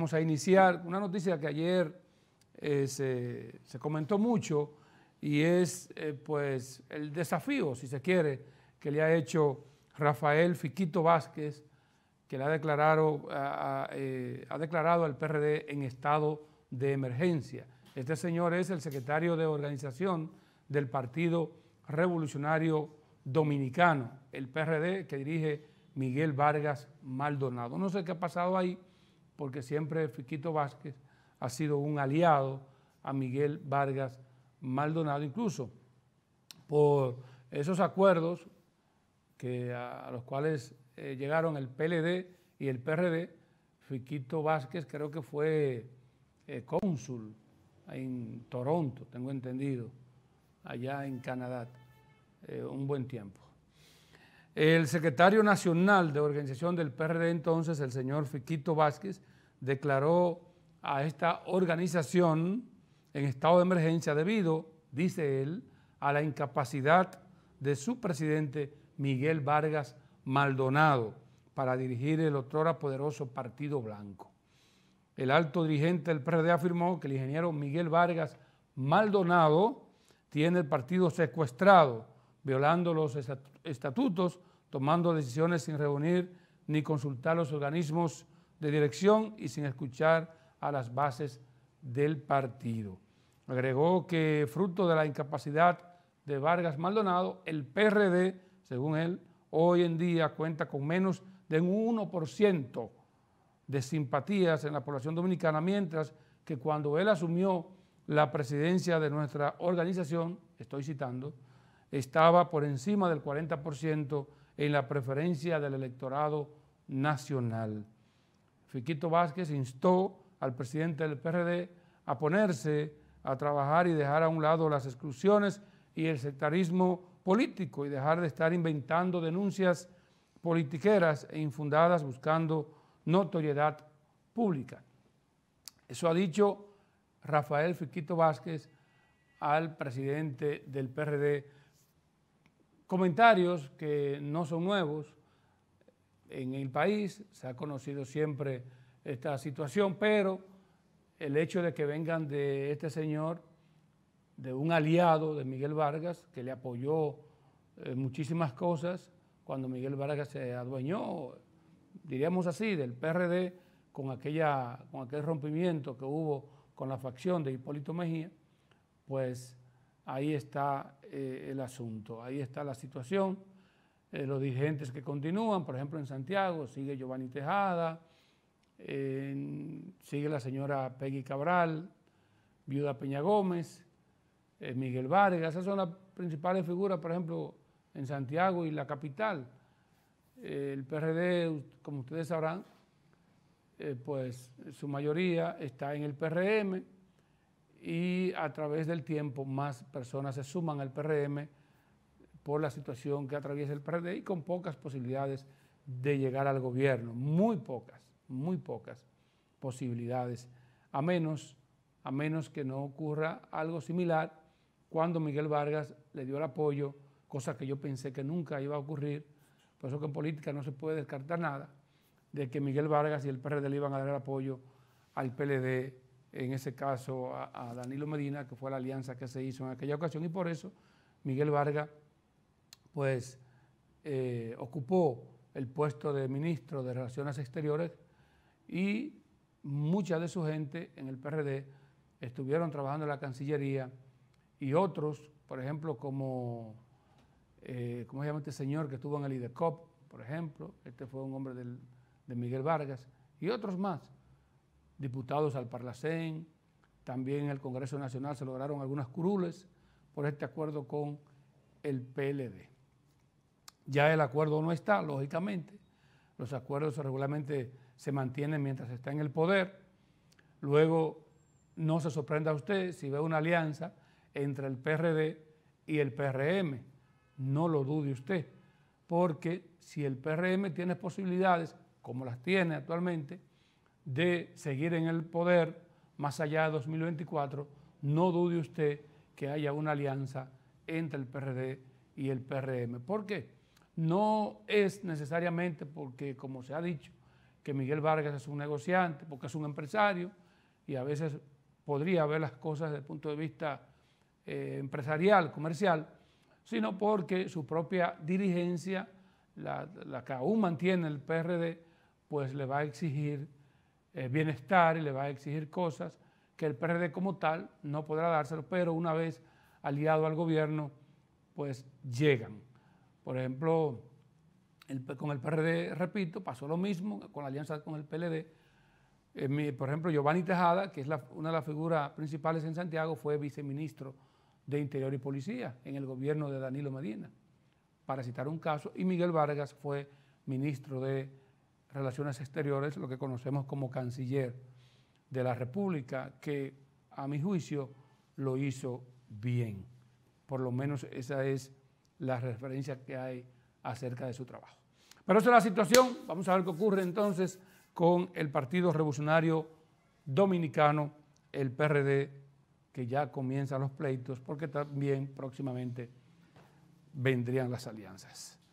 Vamos a iniciar una noticia que ayer eh, se, comentó mucho y es eh, pues el desafío, si se quiere, que le ha hecho Rafael Fiquito Vázquez, que le ha declarado, eh, ha declarado al PRD en estado de emergencia. Este señor es el secretario de organización del Partido Revolucionario Dominicano, el PRD que dirige Miguel Vargas Maldonado. No sé qué ha pasado ahí porque siempre Fiquito Vázquez ha sido un aliado a Miguel Vargas Maldonado, incluso por esos acuerdos que, a, los cuales eh, llegaron el PLD y el PRD, Fiquito Vázquez creo que fue eh, cónsul en Toronto, tengo entendido, allá en Canadá, eh, un buen tiempo. El secretario nacional de organización del PRD entonces, el señor Fiquito Vázquez, declaró a esta organización en estado de emergencia debido, dice él, a la incapacidad de su presidente Miguel Vargas Maldonado para dirigir el otrora poderoso Partido Blanco. El alto dirigente del PRD afirmó que el ingeniero Miguel Vargas Maldonado tiene el partido secuestrado, violando los estatutos tomando decisiones sin reunir ni consultar los organismos de dirección y sin escuchar a las bases del partido. Agregó que fruto de la incapacidad de Vargas Maldonado, el PRD, según él, hoy en día cuenta con menos de un 1% de simpatías en la población dominicana, mientras que cuando él asumió la presidencia de nuestra organización, estoy citando, estaba por encima del 40% en la preferencia del electorado nacional. Fiquito Vázquez instó al presidente del PRD a ponerse a trabajar y dejar a un lado las exclusiones y el sectarismo político y dejar de estar inventando denuncias politiqueras e infundadas buscando notoriedad pública. Eso ha dicho Rafael Fiquito Vázquez al presidente del PRD comentarios que no son nuevos. En el país se ha conocido siempre esta situación, pero el hecho de que vengan de este señor, de un aliado de Miguel Vargas, que le apoyó eh, muchísimas cosas cuando Miguel Vargas se adueñó, diríamos así, del PRD con, aquella, con aquel rompimiento que hubo con la facción de Hipólito Mejía, pues Ahí está eh, el asunto, ahí está la situación. Eh, los dirigentes que continúan, por ejemplo en Santiago, sigue Giovanni Tejada, sigue la señora Peggy Cabral, viuda Peña Gómez, eh, Miguel Vargas, esas son las principales figuras, por ejemplo, en Santiago y la capital. el PRD, como ustedes sabrán, pues su mayoría está en el PRM, y a través del tiempo más personas se suman al PRM por la situación que atraviesa el PRD y con pocas posibilidades de llegar al gobierno, muy pocas, muy pocas posibilidades, a menos, a menos que no ocurra algo similar cuando Miguel Vargas le dio el apoyo, cosa que yo pensé que nunca iba a ocurrir, por eso que en política no se puede descartar nada, de que Miguel Vargas y el PRD le iban a dar el apoyo al PLD en ese caso a, Danilo Medina, que fue la alianza que se hizo en aquella ocasión, y por eso Miguel Vargas, pues, eh, ocupó el puesto de ministro de Relaciones Exteriores y mucha de su gente en el PRD estuvieron trabajando en la Cancillería y otros, por ejemplo, como, eh, se llama este señor que estuvo en el IDECOP, por ejemplo? Este fue un hombre de Miguel Vargas y otros más diputados al Parlacén, también en el Congreso Nacional se lograron algunas curules por este acuerdo con el PLD. Ya el acuerdo no está, lógicamente. Los acuerdos regularmente se mantienen mientras está en el poder. Luego, no se sorprenda usted si ve una alianza entre el PRD y el PRM. No lo dude usted, porque si el PRM tiene posibilidades, como las tiene actualmente, de seguir en el poder más allá de 2024, no dude usted que haya una alianza entre el PRD y el PRM. ¿Por qué? No es necesariamente porque, como se ha dicho, que Miguel Vargas es un negociante, porque es un empresario y a veces podría ver las cosas desde el punto de vista eh, empresarial, comercial, sino porque su propia dirigencia, la, la que aún mantiene el PRD, pues le va a exigir eh, bienestar y le va a exigir cosas que el PRD como tal no podrá dárselo, pero una vez aliado al gobierno, pues llegan. Por ejemplo, con el PRD, repito, pasó lo mismo con la alianza con el PLD. Eh, por ejemplo, Giovanni Tejada, que es una de las figuras principales en Santiago, fue viceministro de Interior y Policía en el gobierno de Danilo Medina, para citar un caso, y Miguel Vargas fue ministro de Relaciones Exteriores, lo que conocemos como canciller de la República, que a mi juicio lo hizo bien. Por lo menos esa es la referencia que hay acerca de su trabajo. Pero esa es la situación. Vamos a ver qué ocurre entonces con el Partido Revolucionario Dominicano, el PRD, que ya comienza los pleitos, porque también próximamente vendrían las alianzas.